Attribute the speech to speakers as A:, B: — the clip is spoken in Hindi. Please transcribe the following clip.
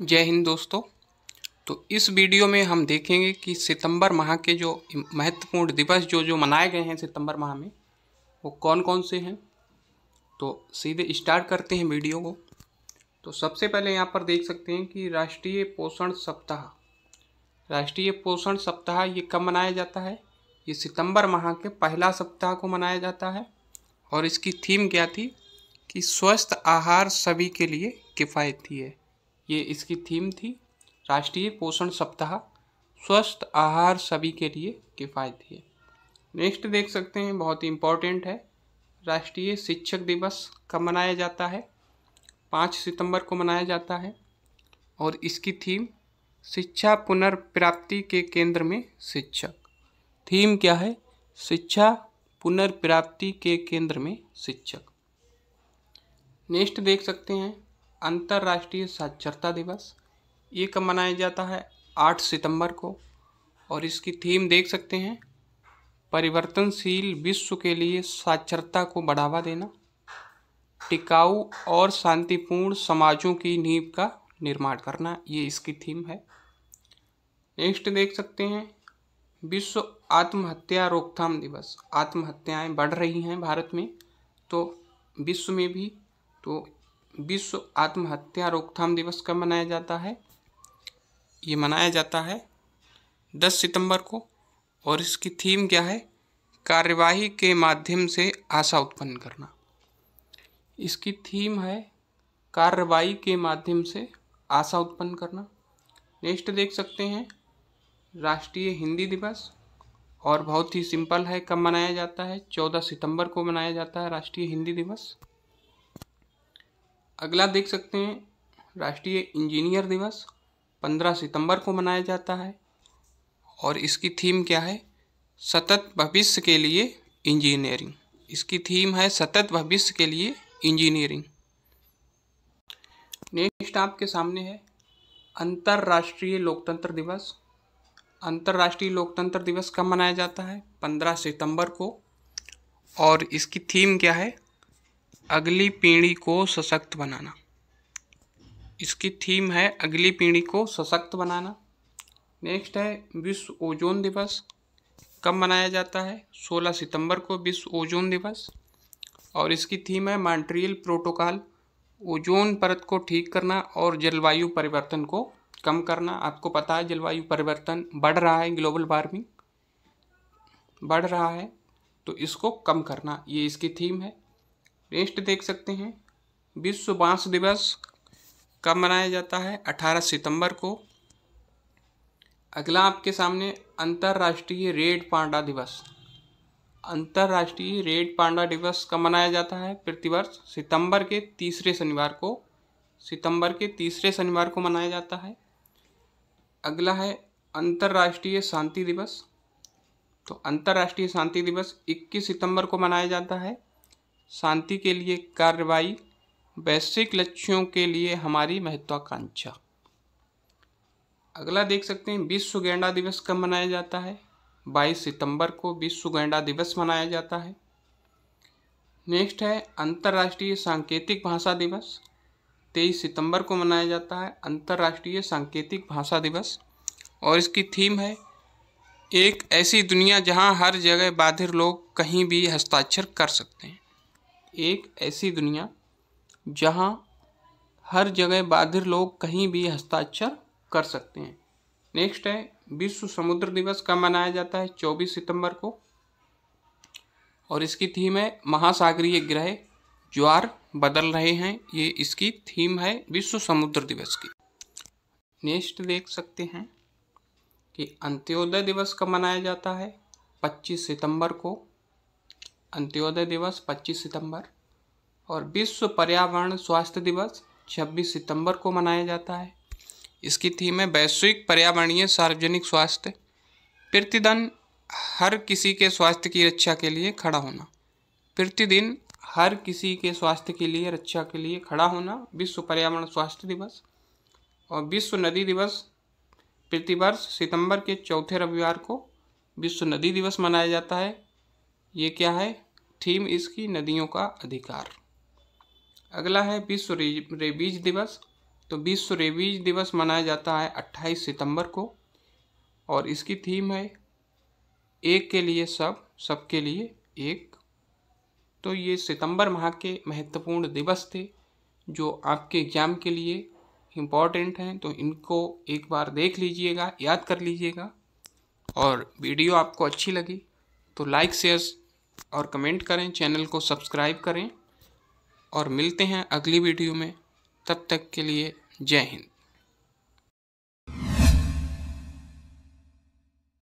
A: जय हिंद दोस्तों तो इस वीडियो में हम देखेंगे कि सितंबर माह के जो महत्वपूर्ण दिवस जो जो मनाए गए हैं सितंबर माह में वो कौन कौन से हैं तो सीधे स्टार्ट करते हैं वीडियो को तो सबसे पहले यहाँ पर देख सकते हैं कि राष्ट्रीय पोषण सप्ताह राष्ट्रीय पोषण सप्ताह ये कब मनाया जाता है ये सितंबर माह के पहला सप्ताह को मनाया जाता है और इसकी थीम क्या थी कि स्वस्थ आहार सभी के लिए किफ़ायती है ये इसकी थीम थी राष्ट्रीय पोषण सप्ताह स्वस्थ आहार सभी के लिए किफ़ायती है नेक्स्ट देख सकते हैं बहुत ही इम्पॉर्टेंट है राष्ट्रीय शिक्षक दिवस कब मनाया जाता है पाँच सितंबर को मनाया जाता है और इसकी थीम शिक्षा पुनर्प्राप्ति के केंद्र में शिक्षक थीम क्या है शिक्षा पुनर्प्राप्ति के केंद्र में शिक्षक नेक्स्ट देख सकते हैं अंतर्राष्ट्रीय साक्षरता दिवस ये कब मनाया जाता है आठ सितंबर को और इसकी थीम देख सकते हैं परिवर्तनशील विश्व के लिए साक्षरता को बढ़ावा देना टिकाऊ और शांतिपूर्ण समाजों की नींव का निर्माण करना ये इसकी थीम है नेक्स्ट देख सकते हैं विश्व आत्महत्या रोकथाम दिवस आत्महत्याएं बढ़ रही हैं भारत में तो विश्व में भी तो विश्व आत्महत्या रोकथाम दिवस कब मनाया जाता है ये मनाया जाता है 10 सितंबर को और इसकी थीम क्या है कार्यवाही के माध्यम से आशा उत्पन्न करना इसकी थीम है कार्रवाई के माध्यम से आशा उत्पन्न करना नेक्स्ट देख सकते हैं राष्ट्रीय हिंदी दिवस और बहुत ही सिंपल है कब मनाया जाता है चौदह सितंबर को मनाया जाता है राष्ट्रीय हिंदी दिवस अगला देख सकते हैं राष्ट्रीय इंजीनियर दिवस 15 सितंबर को मनाया जाता है और इसकी थीम क्या है सतत भविष्य के लिए इंजीनियरिंग इसकी थीम है सतत भविष्य के लिए इंजीनियरिंग नेक्स्ट आपके सामने है अंतर्राष्ट्रीय लोकतंत्र दिवस अंतर्राष्ट्रीय लोकतंत्र दिवस कब मनाया जाता है 15 सितंबर को और इसकी थीम क्या है अगली पीढ़ी को सशक्त बनाना इसकी थीम है अगली पीढ़ी को सशक्त बनाना नेक्स्ट है विश्व ओजोन दिवस कब मनाया जाता है 16 सितंबर को विश्व ओजोन दिवस और इसकी थीम है मॉन्ट्रियल प्रोटोकॉल ओजोन परत को ठीक करना और जलवायु परिवर्तन को कम करना आपको पता है जलवायु परिवर्तन बढ़ रहा है ग्लोबल वार्मिंग बढ़ रहा है तो इसको कम करना ये इसकी थीम है नेक्स्ट देख सकते हैं विश्व बांस दिवस कब मनाया जाता है 18 सितंबर को अगला आपके सामने अंतर्राष्ट्रीय रेड पांडा दिवस अंतर्राष्ट्रीय रेड पांडा दिवस कब मनाया जाता है प्रतिवर्ष सितंबर के तीसरे शनिवार को सितंबर के तीसरे शनिवार को मनाया जाता है अगला है अंतर्राष्ट्रीय शांति दिवस तो अंतर्राष्ट्रीय शांति दिवस 21 सितंबर को मनाया जाता है शांति के लिए कार्रवाई वैश्विक लक्ष्यों के लिए हमारी महत्वाकांक्षा अगला देख सकते हैं विश्व गैंडा दिवस कब मनाया जाता है 22 सितंबर को विश्व गैंडा दिवस मनाया जाता है नेक्स्ट है अंतर्राष्ट्रीय सांकेतिक भाषा दिवस 23 सितंबर को मनाया जाता है अंतर्राष्ट्रीय सांकेतिक भाषा दिवस और इसकी थीम है एक ऐसी दुनिया जहां हर जगह बाधिर लोग कहीं भी हस्ताक्षर कर सकते हैं एक ऐसी दुनिया जहां हर जगह बाधिर लोग कहीं भी हस्ताक्षर कर सकते हैं नेक्स्ट है विश्व समुद्र दिवस कब मनाया जाता है 24 सितंबर को और इसकी थीम है महासागरीय ग्रह ज्वार बदल रहे हैं ये इसकी थीम है विश्व समुद्र दिवस की नेक्स्ट देख सकते हैं कि अंत्योदय दिवस कब मनाया जाता है 25 सितंबर को अंत्योदय दिवस 25 सितंबर और विश्व पर्यावरण स्वास्थ्य दिवस 26 सितंबर को मनाया जाता है इसकी थीम है वैश्विक पर्यावरणीय सार्वजनिक स्वास्थ्य प्रतिदिन हर किसी के स्वास्थ्य की रक्षा के लिए खड़ा होना प्रतिदिन हर किसी के स्वास्थ्य के लिए रक्षा के लिए खड़ा होना विश्व पर्यावरण स्वास्थ्य दिवस और विश्व नदी दिवस प्रतिवर्ष सितंबर के चौथे रविवार को विश्व नदी दिवस मनाया जाता है ये क्या है थीम इसकी नदियों का अधिकार अगला है विश्व रेबीज दिवस तो विश्व रेबीज दिवस मनाया जाता है 28 सितंबर को और इसकी थीम है एक के लिए सब सबके लिए एक तो ये सितंबर माह के महत्वपूर्ण दिवस थे जो आपके एग्जाम के लिए इम्पॉर्टेंट हैं तो इनको एक बार देख लीजिएगा याद कर लीजिएगा और वीडियो आपको अच्छी लगी तो लाइक शेयर और कमेंट करें चैनल को सब्सक्राइब करें और मिलते हैं अगली वीडियो में तब तक के लिए जय हिंद